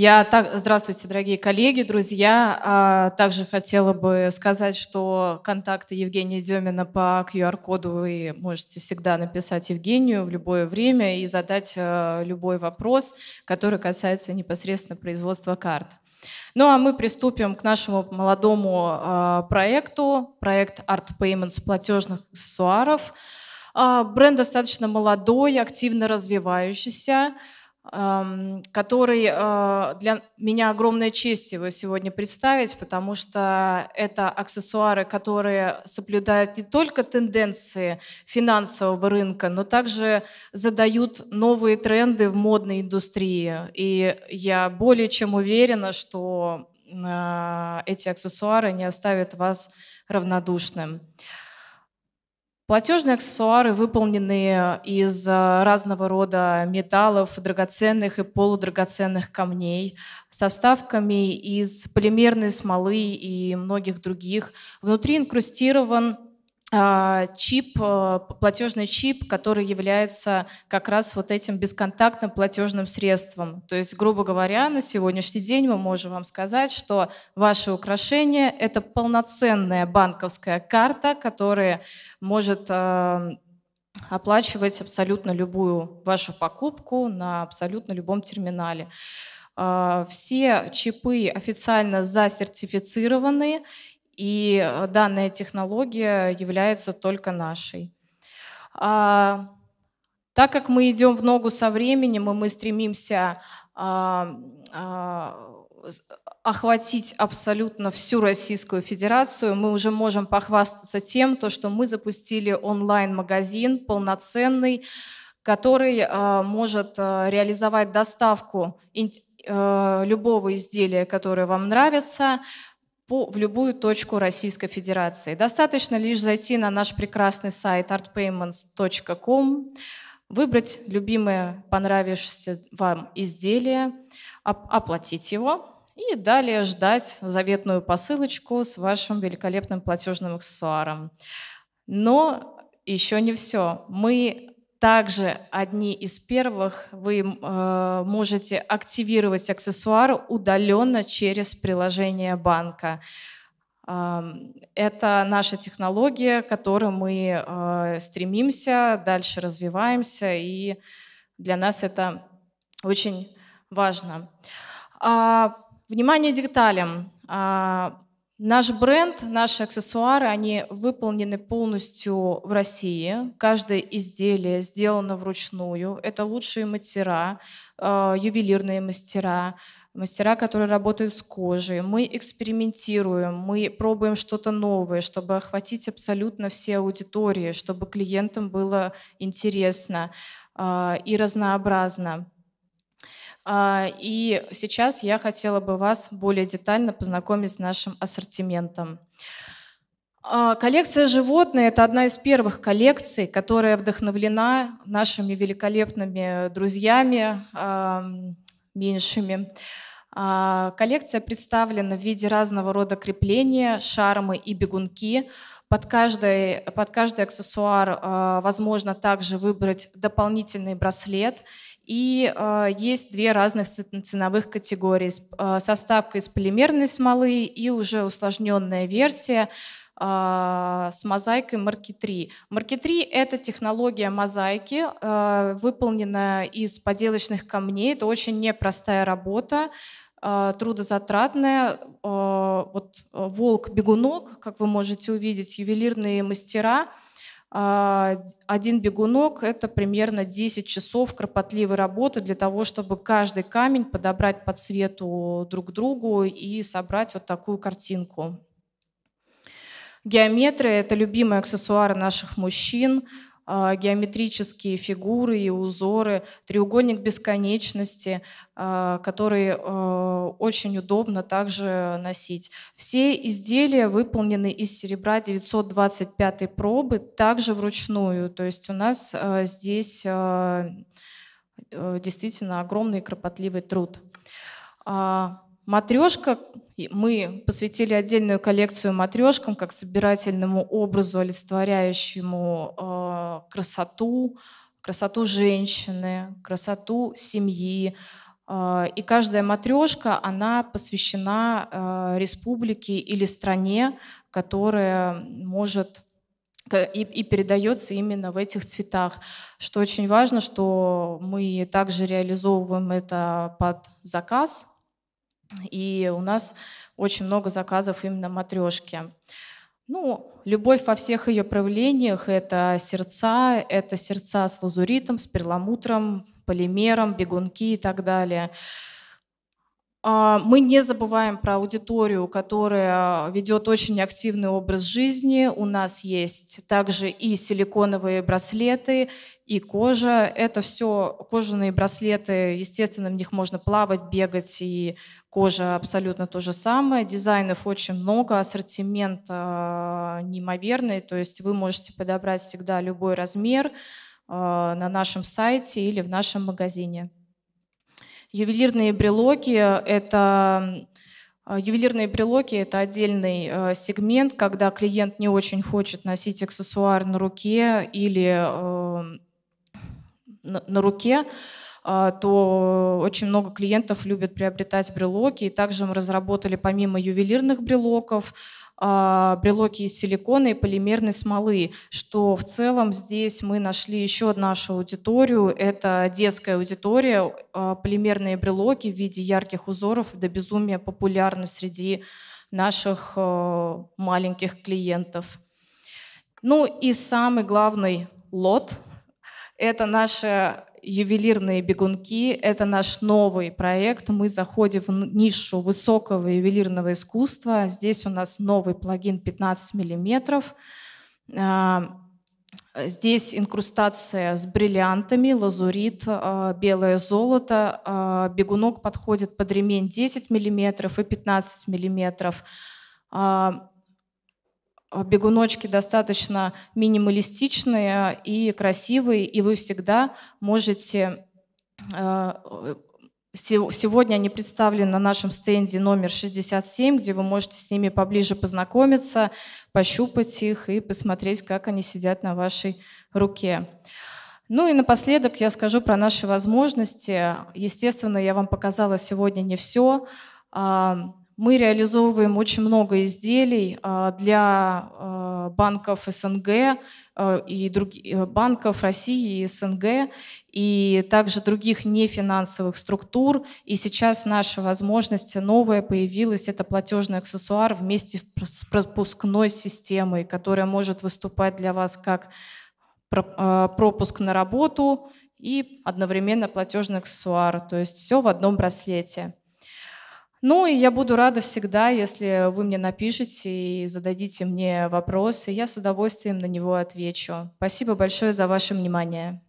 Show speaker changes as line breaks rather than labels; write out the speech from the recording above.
Я так, здравствуйте, дорогие коллеги, друзья. А, также хотела бы сказать, что контакты Евгения Демина по QR-коду вы можете всегда написать Евгению в любое время и задать э, любой вопрос, который касается непосредственно производства карт. Ну а мы приступим к нашему молодому а, проекту, проект Art Payments платежных аксессуаров. А, бренд достаточно молодой, активно развивающийся который а, для меня огромная честь его сегодня представить, потому что это аксессуары, которые соблюдают не только тенденции финансового рынка, но также задают новые тренды в модной индустрии. И я более чем уверена, что а, эти аксессуары не оставят вас равнодушным. Платежные аксессуары, выполненные из э, разного рода металлов, драгоценных и полудрагоценных камней, со вставками из полимерной смолы и многих других. Внутри инкрустирован а, чип, э, платежный чип, который является как раз вот этим бесконтактным платежным средством. То есть, грубо говоря, на сегодняшний день мы можем вам сказать, что ваше украшение – это полноценная банковская карта, которая может э, оплачивать абсолютно любую вашу покупку на абсолютно любом терминале. А, все чипы официально засертифицированы, и э, данная технология является только нашей. А, так как мы идем в ногу со временем, и мы стремимся а, а, охватить абсолютно всю Российскую Федерацию, мы уже можем похвастаться тем, то, что мы запустили онлайн-магазин полноценный, который а, может а, реализовать доставку э, любого изделия, которое вам нравится, по, в любую точку Российской Федерации. Достаточно лишь зайти на наш прекрасный сайт artpayments.com, выбрать любимое понравившееся вам изделие, оп- оплатить его и далее ждать заветную посылочку с вашим великолепным платежным аксессуаром. Но еще не все. Мы также одни из первых вы э, можете активировать аксессуар удаленно через приложение банка. Э, это наша технология, к которой мы э, стремимся, дальше развиваемся, и для нас это очень важно. А, внимание деталям а, Наш бренд, наши аксессуары, они выполнены полностью в России. Каждое изделие сделано вручную. Это лучшие мастера, э, ювелирные мастера, мастера, которые работают с кожей. Мы экспериментируем, мы пробуем что-то новое, чтобы охватить абсолютно все аудитории, чтобы клиентам было интересно э, и разнообразно. А, и сейчас я хотела бы вас более детально познакомить с нашим ассортиментом. А, коллекция «Животные» — это одна из первых коллекций, которая вдохновлена нашими великолепными друзьями, меньшими. А, коллекция представлена в виде разного рода крепления, шармы и бегунки. Под каждый, под каждый аксессуар возможно также выбрать дополнительный браслет и э, есть две разных ценовых категории. Э, а, составка из полимерной смолы и уже усложненная версия э, с мозаикой Марки 3. Марки 3 – это технология мозаики, э, выполненная из поделочных камней. Это очень непростая работа трудозатратная. Вот волк-бегунок, как вы можете увидеть, ювелирные мастера – а, один бегунок – это примерно 10 часов кропотливой работы для того, чтобы каждый камень подобрать по цвету друг к другу и собрать вот такую картинку. Геометрия – это любимые аксессуары наших мужчин. А, геометрические фигуры и узоры, треугольник бесконечности, а, который а, очень удобно также носить. Все изделия выполнены из серебра 925 пробы, также вручную. То есть у нас здесь э, действительно огромный и кропотливый труд. Матрешка, мы посвятили отдельную коллекцию матрешкам как собирательному образу, олицетворяющему э, красоту, красоту женщины, красоту семьи. Э, и каждая матрешка, она посвящена э, республике или стране, которая может и, и передается именно в этих цветах. Что очень важно, что мы также реализовываем это под заказ, и у нас очень много заказов именно матрешки. Ну, любовь во всех ее проявлениях – это сердца, это сердца с лазуритом, с перламутром, полимером, бегунки и так далее – а, мы не забываем про аудиторию, которая ведет очень активный образ жизни. У нас есть также и силиконовые браслеты, и кожа. Это все кожаные браслеты. Естественно, в них можно плавать, бегать, и кожа абсолютно то же самое. Дизайнов очень много, ассортимент э, неимоверный. То есть вы можете подобрать всегда любой размер а, на нашем сайте или в нашем магазине. Ювелирные брелоки – это а, Ювелирные брелоки – это отдельный а, сегмент, когда клиент не очень хочет носить аксессуар на руке или а, на руке, то очень много клиентов любят приобретать брелоки. И также мы разработали помимо ювелирных брелоков а, брелоки из силикона и полимерной смолы, что в целом здесь мы нашли еще нашу аудиторию. Это детская аудитория, а, полимерные брелоки в виде ярких узоров до безумия популярны среди наших а, маленьких клиентов. Ну и самый главный лот – это наше ювелирные бегунки. Это наш новый проект. Мы заходим в нишу высокого ювелирного искусства. Здесь у нас новый плагин 15 миллиметров. А, здесь инкрустация с бриллиантами, лазурит, а, белое золото. А, бегунок подходит под ремень 10 миллиметров и 15 миллиметров. Э, бегуночки достаточно минималистичные и красивые, и вы всегда можете... Э, сегодня они представлены на нашем стенде номер 67, где вы можете с ними поближе познакомиться, пощупать их и посмотреть, как они сидят на вашей руке. Ну и напоследок я скажу про наши возможности. Естественно, я вам показала сегодня не все. Мы реализовываем очень много изделий а, для а, банков СНГ а, и других банков России и СНГ, и также других нефинансовых структур. И сейчас наша возможность новая появилась. Это платежный аксессуар вместе с пропускной системой, которая может выступать для вас как пропуск на работу и одновременно платежный аксессуар. То есть все в одном браслете. Ну, и я буду рада всегда, если вы мне напишете и зададите мне вопросы. Я с удовольствием на него отвечу. Спасибо большое за ваше внимание.